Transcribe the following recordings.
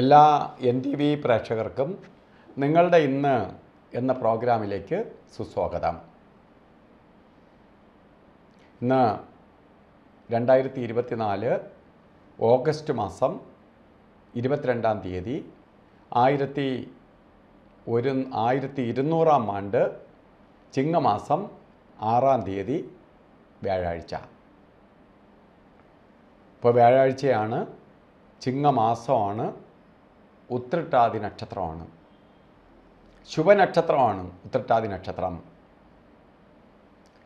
എല്ലാ N T V പ്രേക്ഷകർക്കും നിങ്ങളുടെ ഇന്ന് എന്ന പ്രോഗ്രാമിലേക്ക് സുസ്വാഗതം ഇന്ന് രണ്ടായിരത്തി ഇരുപത്തിനാല് ഓഗസ്റ്റ് മാസം ഇരുപത്തിരണ്ടാം തീയതി ആയിരത്തി ഒരു ആയിരത്തി ഇരുന്നൂറാം ആണ്ട് ചിങ്ങമാസം ആറാം തീയതി വ്യാഴാഴ്ച ഇപ്പോൾ വ്യാഴാഴ്ചയാണ് ചിങ്ങമാസമാണ് ഉത്രട്ടാതി നക്ഷത്രമാണ് ശുഭനക്ഷത്രമാണ് ഉത്രട്ടാതി നക്ഷത്രം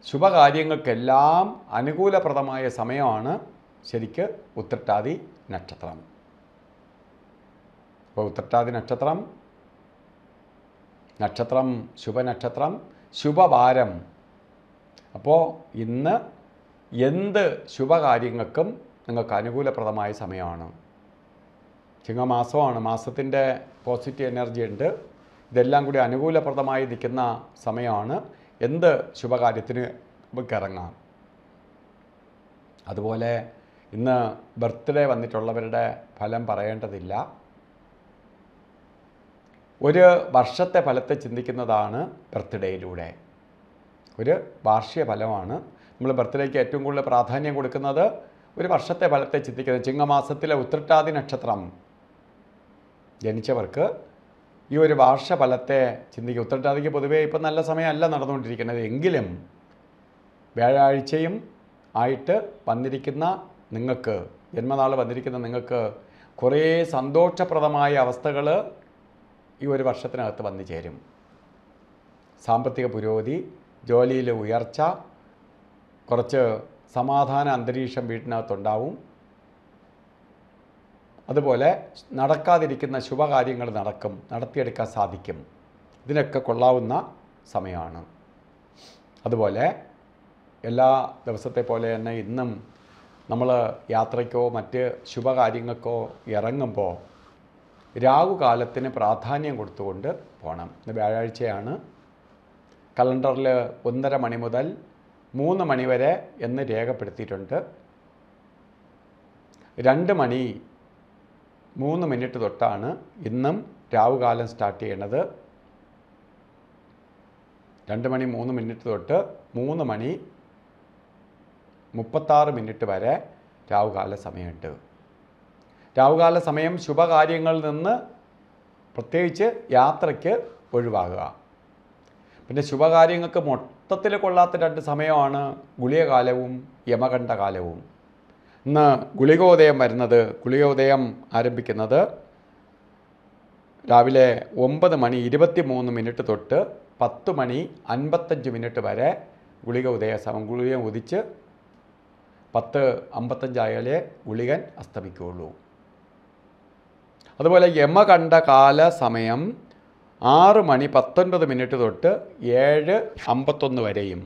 ശുഭകാര്യങ്ങൾക്കെല്ലാം അനുകൂലപ്രദമായ സമയമാണ് ശരിക്ക് ഉത്രട്ടാതി നക്ഷത്രം അപ്പോൾ ഉത്രട്ടാതി നക്ഷത്രം നക്ഷത്രം ശുഭനക്ഷത്രം ശുഭവാരം അപ്പോൾ ഇന്ന് എന്ത് ശുഭകാര്യങ്ങൾക്കും നിങ്ങൾക്ക് അനുകൂലപ്രദമായ സമയമാണ് ചിങ്ങമാസമാണ് മാസത്തിൻ്റെ പോസിറ്റീവ് എനർജി ഉണ്ട് ഇതെല്ലാം കൂടി അനുകൂലപ്രദമായി നിൽക്കുന്ന സമയമാണ് എന്ത് ശുഭകാര്യത്തിന് ഇറങ്ങാം അതുപോലെ ഇന്ന് ബർത്ത്ഡേ വന്നിട്ടുള്ളവരുടെ ഫലം പറയേണ്ടതില്ല ഒരു വർഷത്തെ ഫലത്തെ ചിന്തിക്കുന്നതാണ് ബർത്ത്ഡേയിലൂടെ ഒരു വാർഷിക ഫലമാണ് നമ്മൾ ബർത്ത്ഡേക്ക് ഏറ്റവും കൂടുതൽ പ്രാധാന്യം കൊടുക്കുന്നത് ഒരു വർഷത്തെ ഫലത്തെ ചിന്തിക്കുന്നത് ചിങ്ങമാസത്തിലെ ഉത്രട്ടാതി നക്ഷത്രം ജനിച്ചവർക്ക് ഈ ഒരു ഫലത്തെ ചിന്തിക്കുക ഉത്തരട്ടാതിക്ക് പൊതുവേ ഇപ്പം നല്ല സമയമല്ല നടന്നുകൊണ്ടിരിക്കുന്നത് എങ്കിലും വ്യാഴാഴ്ചയും ആയിട്ട് വന്നിരിക്കുന്ന നിങ്ങൾക്ക് ജന്മനാൾ വന്നിരിക്കുന്ന നിങ്ങൾക്ക് കുറേ സന്തോഷപ്രദമായ അവസ്ഥകൾ ഈ ഒരു വർഷത്തിനകത്ത് വന്നു ചേരും സാമ്പത്തിക പുരോഗതി ജോലിയിലെ ഉയർച്ച കുറച്ച് സമാധാന അന്തരീക്ഷം വീട്ടിനകത്തുണ്ടാവും അതുപോലെ നടക്കാതിരിക്കുന്ന ശുഭകാര്യങ്ങൾ നടക്കും നടത്തിയെടുക്കാൻ സാധിക്കും ഇതിനൊക്കെ കൊള്ളാവുന്ന സമയമാണ് അതുപോലെ എല്ലാ ദിവസത്തെ പോലെ തന്നെ ഇന്നും നമ്മൾ യാത്രയ്ക്കോ മറ്റ് ശുഭകാര്യങ്ങൾക്കോ ഇറങ്ങുമ്പോൾ രാഹുകാലത്തിന് പ്രാധാന്യം കൊടുത്തുകൊണ്ട് പോകണം ഇന്ന് വ്യാഴാഴ്ചയാണ് കലണ്ടറിൽ ഒന്നര മണി മുതൽ മൂന്ന് മണി വരെ എന്ന് രേഖപ്പെടുത്തിയിട്ടുണ്ട് രണ്ട് മണി മൂന്ന് മിനിറ്റ് തൊട്ടാണ് ഇന്നും രാവുകാലം സ്റ്റാർട്ട് ചെയ്യണത് രണ്ട് മണി മൂന്ന് മിനിറ്റ് തൊട്ട് മൂന്ന് മണി മുപ്പത്താറ് മിനിറ്റ് വരെ രാവുകാല സമയമുണ്ട് രാവുകാല സമയം ശുഭകാര്യങ്ങളിൽ നിന്ന് പ്രത്യേകിച്ച് യാത്രയ്ക്ക് ഒഴിവാകുക പിന്നെ ശുഭകാര്യങ്ങൾക്ക് മൊത്തത്തിൽ കൊള്ളാത്ത രണ്ട് സമയമാണ് ഗുളിയകാലവും യമകണ്ഠകാലവും ഇന്ന് ഗുളികോദയം വരുന്നത് ഗുളികോദയം ആരംഭിക്കുന്നത് രാവിലെ ഒമ്പത് മണി ഇരുപത്തി മൂന്ന് മിനിറ്റ് തൊട്ട് പത്ത് മണി അൻപത്തഞ്ച് മിനിറ്റ് വരെ ഗുളിക ഉദയ സമം ഗുളിക ഉദിച്ച് പത്ത് അമ്പത്തഞ്ചായാലേ ഗുളികൻ അസ്തമിക്കുകയുള്ളൂ അതുപോലെ യമ കണ്ട കാല സമയം ആറ് മണി പത്തൊൻപത് മിനിറ്റ് തൊട്ട് ഏഴ് അമ്പത്തൊന്ന് വരെയും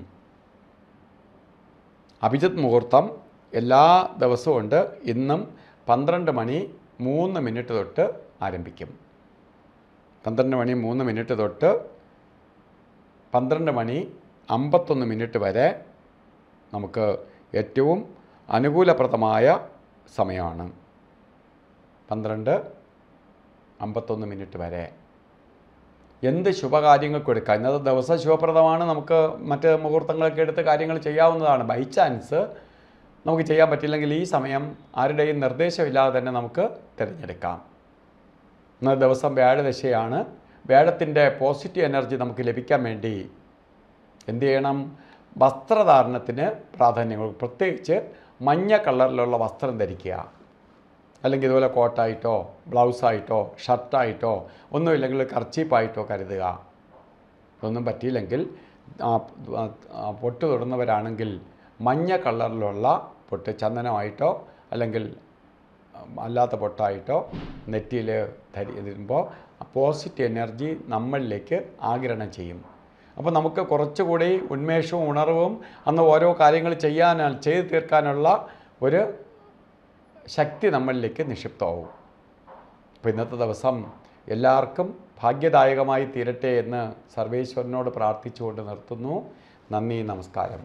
അഭിജിത് മുഹൂർത്തം എല്ലാ ദിവസവും ഉണ്ട് ഇന്നും പന്ത്രണ്ട് മണി മൂന്ന് മിനിറ്റ് തൊട്ട് ആരംഭിക്കും പന്ത്രണ്ട് മണി മൂന്ന് മിനിറ്റ് തൊട്ട് പന്ത്രണ്ട് മണി അമ്പത്തൊന്ന് മിനിറ്റ് വരെ നമുക്ക് ഏറ്റവും അനുകൂലപ്രദമായ സമയമാണ് പന്ത്രണ്ട് അമ്പത്തൊന്ന് മിനിറ്റ് വരെ എന്ത് ശുഭകാര്യങ്ങൾക്ക് എടുക്കാം ഇന്നത്തെ ദിവസം ശുഭപ്രദമാണ് നമുക്ക് മറ്റ് മുഹൂർത്തങ്ങളൊക്കെ എടുത്ത് കാര്യങ്ങൾ ചെയ്യാവുന്നതാണ് ബൈ ചാൻസ് നമുക്ക് ചെയ്യാൻ പറ്റില്ലെങ്കിൽ ഈ സമയം ആരുടെയും നിർദ്ദേശമില്ലാതെ തന്നെ നമുക്ക് തിരഞ്ഞെടുക്കാം ഇന്ന ദിവസം വ്യാഴദശയാണ് വ്യാഴത്തിൻ്റെ പോസിറ്റീവ് എനർജി നമുക്ക് ലഭിക്കാൻ വേണ്ടി എന്ത് ചെയ്യണം വസ്ത്രധാരണത്തിന് പ്രാധാന്യം പ്രത്യേകിച്ച് മഞ്ഞ കളറിലുള്ള വസ്ത്രം ധരിക്കുക അല്ലെങ്കിൽ ഇതുപോലെ കോട്ടായിട്ടോ ബ്ലൗസായിട്ടോ ഷർട്ടായിട്ടോ ഒന്നുമില്ലെങ്കിൽ കർച്ചീപ്പായിട്ടോ കരുതുക ഇതൊന്നും പറ്റിയില്ലെങ്കിൽ പൊട്ടു തൊടുന്നവരാണെങ്കിൽ മഞ്ഞ കളറിലുള്ള പൊട്ട് ചന്ദനമായിട്ടോ അല്ലെങ്കിൽ അല്ലാത്ത പൊട്ടായിട്ടോ നെറ്റിയിൽ ധരി ഇടുമ്പോൾ പോസിറ്റീവ് എനർജി നമ്മളിലേക്ക് ആഗിരണം ചെയ്യും അപ്പോൾ നമുക്ക് കുറച്ചുകൂടി ഉന്മേഷവും ഉണർവും അന്ന് ഓരോ കാര്യങ്ങൾ ചെയ്യാനാണ് ചെയ്തു തീർക്കാനുള്ള ഒരു ശക്തി നമ്മളിലേക്ക് നിക്ഷിപ്തമാവും അപ്പോൾ ഇന്നത്തെ ദിവസം എല്ലാവർക്കും ഭാഗ്യദായകമായി തീരട്ടെ എന്ന് സർവേശ്വരനോട് പ്രാർത്ഥിച്ചുകൊണ്ട് നിർത്തുന്നു നന്ദി നമസ്കാരം